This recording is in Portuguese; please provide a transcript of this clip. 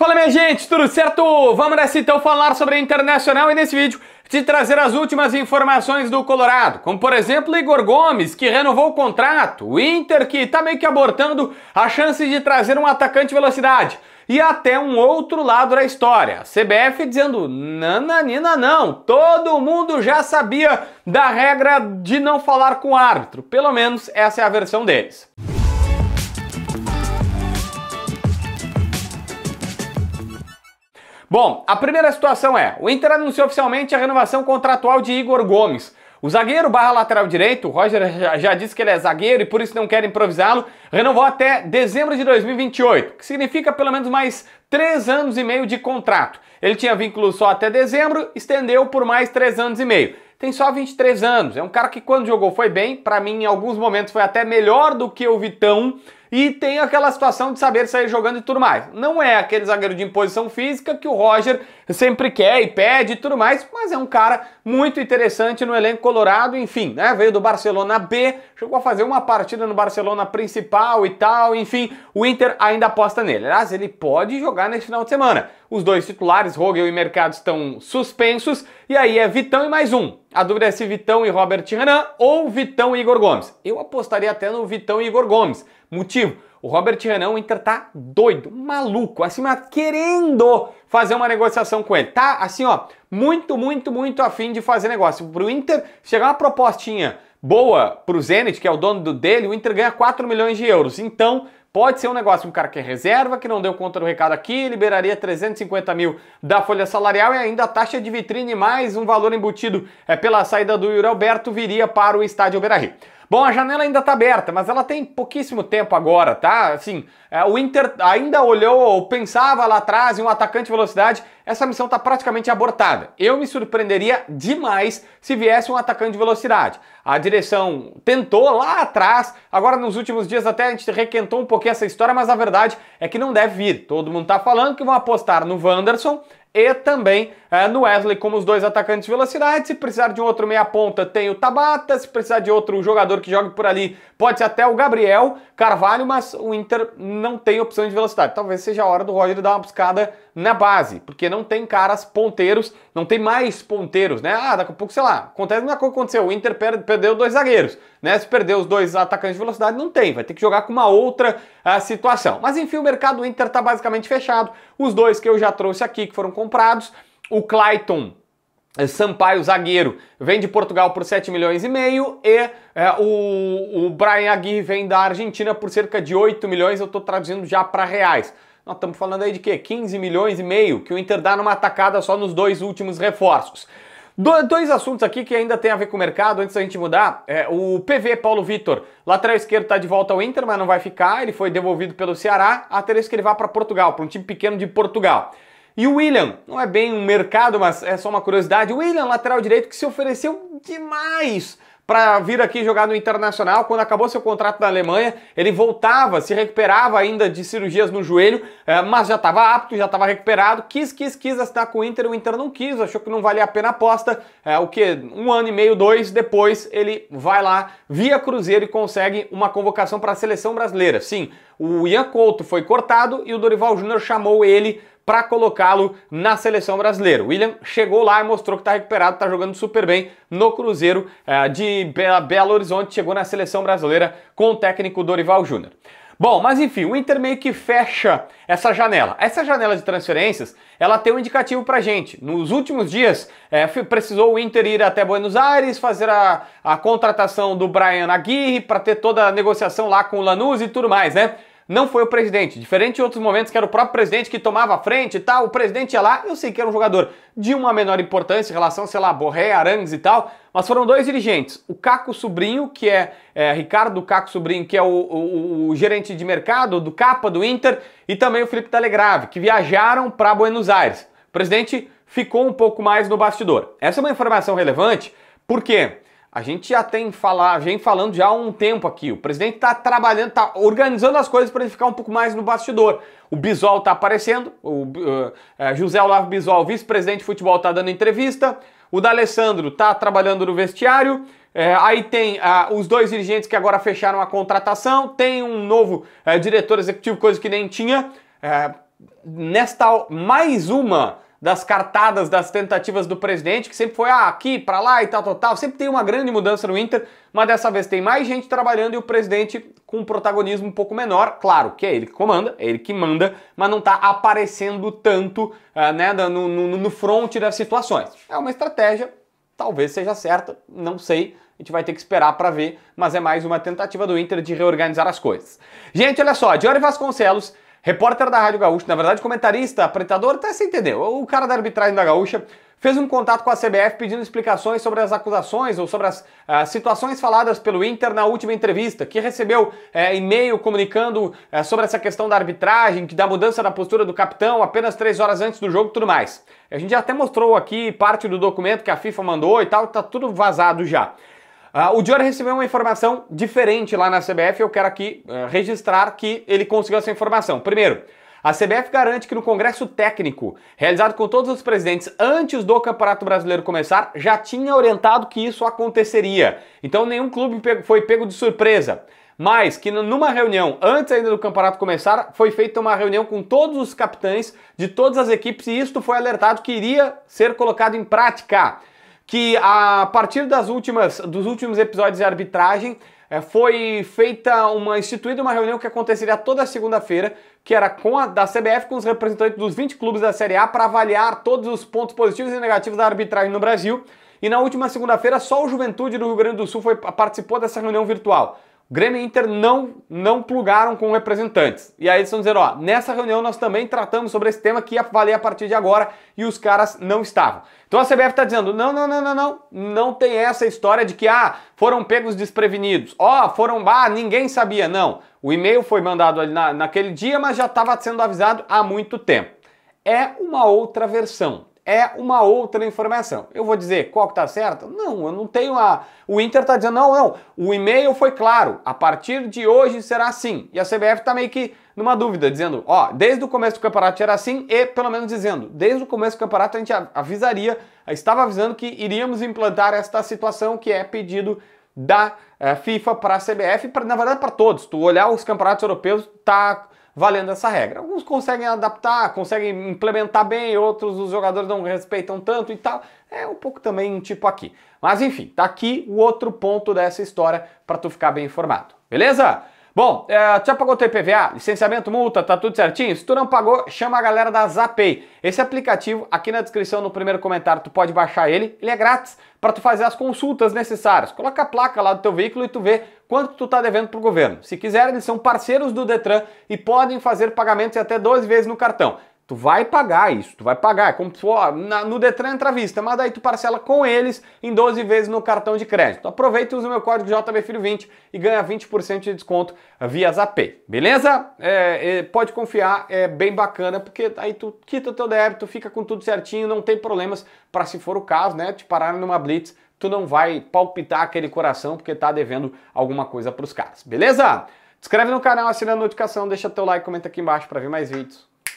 Fala minha gente, tudo certo? Vamos nessa então falar sobre a Internacional e nesse vídeo te trazer as últimas informações do Colorado, como por exemplo Igor Gomes, que renovou o contrato, o Inter que está meio que abortando a chance de trazer um atacante velocidade e até um outro lado da história. CBF dizendo: nananina não, todo mundo já sabia da regra de não falar com o árbitro, pelo menos essa é a versão deles. Bom, a primeira situação é: o Inter anunciou oficialmente a renovação contratual de Igor Gomes. O zagueiro barra lateral direito, o Roger já disse que ele é zagueiro e por isso não quer improvisá-lo, renovou até dezembro de 2028, que significa pelo menos mais três anos e meio de contrato. Ele tinha vínculo só até dezembro, estendeu por mais três anos e meio. Tem só 23 anos, é um cara que quando jogou foi bem, para mim em alguns momentos foi até melhor do que o Vitão, e tem aquela situação de saber sair jogando e tudo mais. Não é aquele zagueiro de imposição física que o Roger sempre quer e pede e tudo mais, mas é um cara muito interessante no elenco colorado, enfim, né? Veio do Barcelona B, chegou a fazer uma partida no Barcelona principal e tal, enfim, o Inter ainda aposta nele. Aliás, ele pode jogar nesse final de semana. Os dois titulares, Rogel e Mercado, estão suspensos, e aí é Vitão e mais um. A dúvida é se Vitão e Robert Renan ou Vitão e Igor Gomes. Eu apostaria até no Vitão e Igor Gomes Motivo: o Robert Renan, o Inter tá doido, maluco, assim, querendo fazer uma negociação com ele. Tá assim, ó, muito, muito, muito afim de fazer negócio. Pro Inter chegar uma propostinha boa pro Zenit, que é o dono do dele, o Inter ganha 4 milhões de euros. Então, Pode ser um negócio, um cara que é reserva, que não deu conta do recado aqui, liberaria 350 mil da folha salarial e ainda a taxa de vitrine mais um valor embutido é, pela saída do Yuri Alberto viria para o estádio Beira-Rio. Bom, a janela ainda está aberta, mas ela tem pouquíssimo tempo agora, tá? Assim, é, o Inter ainda olhou ou pensava lá atrás em um atacante de velocidade, essa missão está praticamente abortada. Eu me surpreenderia demais se viesse um atacante de velocidade. A direção tentou lá atrás, agora nos últimos dias até a gente requentou um pouquinho essa história, mas a verdade é que não deve vir. Todo mundo está falando que vão apostar no Wanderson e também é, no Wesley como os dois atacantes de velocidade. Se precisar de um outro meia-ponta, tem o Tabata. Se precisar de outro jogador que jogue por ali, pode ser até o Gabriel Carvalho, mas o Inter não tem opção de velocidade. Talvez seja a hora do Roger dar uma buscada na base, porque não tem caras ponteiros, não tem mais ponteiros, né? Ah, daqui a pouco, sei lá, acontece uma coisa que aconteceu, o Inter perde, perdeu dois zagueiros, né? Se perdeu os dois atacantes de velocidade, não tem, vai ter que jogar com uma outra ah, situação. Mas enfim, o mercado do Inter tá basicamente fechado. Os dois que eu já trouxe aqui, que foram comprados. O Clayton eh, Sampaio, zagueiro, vem de Portugal por 7 milhões e meio e é, o, o Brian Aguirre vem da Argentina por cerca de 8 milhões, eu estou traduzindo já para reais. Nós estamos falando aí de quê? 15 milhões e meio que o Inter dá numa atacada só nos dois últimos reforços. Do, dois assuntos aqui que ainda tem a ver com o mercado, antes da gente mudar. É, o PV Paulo Vitor, lateral esquerdo, está de volta ao Inter, mas não vai ficar. Ele foi devolvido pelo Ceará, a interesse que ele vá para Portugal, para um time pequeno de Portugal. E o William, não é bem um mercado, mas é só uma curiosidade. O William, lateral direito, que se ofereceu demais para vir aqui jogar no Internacional. Quando acabou seu contrato na Alemanha, ele voltava, se recuperava ainda de cirurgias no joelho, eh, mas já estava apto, já estava recuperado. Quis, quis, quis assinar com o Inter, o Inter não quis, achou que não valia a pena a aposta. É, o que? Um ano e meio, dois, depois ele vai lá via Cruzeiro e consegue uma convocação para a seleção brasileira. Sim, o Ian Couto foi cortado e o Dorival Júnior chamou ele para colocá-lo na seleção brasileira. O William chegou lá e mostrou que está recuperado, está jogando super bem no Cruzeiro eh, de Belo Horizonte, chegou na seleção brasileira com o técnico Dorival Júnior. Bom, mas enfim, o Inter meio que fecha essa janela. Essa janela de transferências, ela tem um indicativo pra gente. Nos últimos dias, é, precisou o Inter ir até Buenos Aires, fazer a, a contratação do Brian Aguirre para ter toda a negociação lá com o Lanús e tudo mais, né? não foi o presidente. Diferente de outros momentos que era o próprio presidente que tomava a frente e tal, o presidente ia lá, eu sei que era um jogador de uma menor importância em relação, sei lá, Borré, Arangues e tal, mas foram dois dirigentes. O Caco Sobrinho, que é, é Ricardo Caco Sobrinho, que é o, o, o, gerente de mercado do Capa, do Inter, e também o Felipe Telegrave, que viajaram para Buenos Aires. O presidente ficou um pouco mais no bastidor. Essa é uma informação relevante, Por quê? A gente já tem falar, vem falando já há um tempo aqui. O presidente está trabalhando, está organizando as coisas para ele ficar um pouco mais no bastidor. O Bisol está aparecendo, o uh, José Olavo Bisol, vice-presidente de futebol, está dando entrevista. O D'Alessandro está trabalhando no vestiário. É, aí tem uh, os dois dirigentes que agora fecharam a contratação. Tem um novo uh, diretor executivo, coisa que nem tinha. nesta mais uma das cartadas, das tentativas do presidente, que sempre foi ah, aqui, para lá e tal, tal, tal. Sempre tem uma grande mudança no Inter, mas dessa vez tem mais gente trabalhando e o presidente com um protagonismo um pouco menor. Claro que é ele que comanda, é ele que manda, mas não está aparecendo tanto uh, né, no, no, no fronte das situações. É uma estratégia, talvez seja certa, não sei. A gente vai ter que esperar para ver, mas é mais uma tentativa do Inter de reorganizar as coisas. Gente, olha só, Diori Vasconcelos repórter da Rádio Gaúcha, na verdade comentarista, apresentador, até se entendeu, o cara da arbitragem da Gaúcha, fez um contato com a CBF pedindo explicações sobre as acusações ou sobre as uh, situações faladas pelo Inter na última entrevista, que recebeu uh, e-mail comunicando uh, sobre essa questão da arbitragem, que da mudança da postura do capitão apenas três horas antes do jogo e tudo mais. A gente já até mostrou aqui parte do documento que a FIFA mandou e tal, tá tudo vazado já. Uh, o Dior recebeu uma informação diferente lá na CBF, eu quero aqui uh, registrar que ele conseguiu essa informação. Primeiro, a CBF garante que no Congresso Técnico, realizado com todos os presidentes antes do Campeonato Brasileiro começar, já tinha orientado que isso aconteceria. Então nenhum clube foi pego de surpresa mas que numa reunião antes ainda do campeonato começar, foi feita uma reunião com todos os capitães de todas as equipes e isto foi alertado que iria ser colocado em prática que a partir das últimas, dos últimos episódios de arbitragem é, foi feita uma instituída uma reunião que aconteceria toda segunda-feira, que era com a da CBF com os representantes dos 20 clubes da Série A para avaliar todos os pontos positivos e negativos da arbitragem no Brasil. E na última segunda-feira só o Juventude do Rio Grande do Sul foi, participou dessa reunião virtual. Grêmio e Inter não, não plugaram com representantes. E aí eles estão dizendo, ó, nessa reunião nós também tratamos sobre esse tema que ia valer a partir de agora e os caras não estavam. Então a CBF está dizendo, não, não, não, não, não, não tem essa história de que, ah, foram pegos desprevenidos, ó, oh, foram, ah, ninguém sabia, não. O e-mail foi mandado ali na, naquele dia, mas já estava sendo avisado há muito tempo. É uma outra versão é uma outra informação. Eu vou dizer qual que está certo? Não, eu não tenho a. O Inter está dizendo, não, não, o e-mail foi claro, a partir de hoje será assim. E a CBF está meio que numa dúvida, dizendo, ó, desde o começo do campeonato era assim, e pelo menos dizendo, desde o começo do campeonato a gente avisaria, estava avisando que iríamos implantar esta situação que é pedido da eh, FIFA para a CBF, pra, na verdade para todos. Tu olhar os campeonatos europeus, tá valendo essa regra. Alguns conseguem adaptar, conseguem implementar bem, outros os jogadores não respeitam tanto e tal. É um pouco também um tipo aqui. Mas enfim, tá aqui o outro ponto dessa história para tu ficar bem informado. Beleza? Bom, é, já pagou teu IPVA, licenciamento, multa, tá tudo certinho? Se tu não pagou, chama a galera da Zapay. Esse aplicativo, aqui na descrição, no primeiro comentário, tu pode baixar ele, ele é grátis para tu fazer as consultas necessárias. Coloca a placa lá do teu veículo e tu vê quanto tu está devendo para o governo. Se quiser, eles são parceiros do Detran e podem fazer pagamentos até 12 vezes no cartão. Tu vai pagar isso, tu vai pagar, é como se for na, no Detran entra vista, mas daí tu parcela com eles em 12 vezes no cartão de crédito. Aproveita e usa o meu código JBFilho20 e ganha 20% de desconto via Zap. beleza? É, é, pode confiar, é bem bacana, porque aí tu quita o teu débito, fica com tudo certinho, não tem problemas para se for o caso, né, te pararem numa blitz, tu não vai palpitar aquele coração porque tá devendo alguma coisa para os caras, beleza? Inscreve no canal, assina a notificação, deixa teu like, comenta aqui embaixo para ver mais vídeos.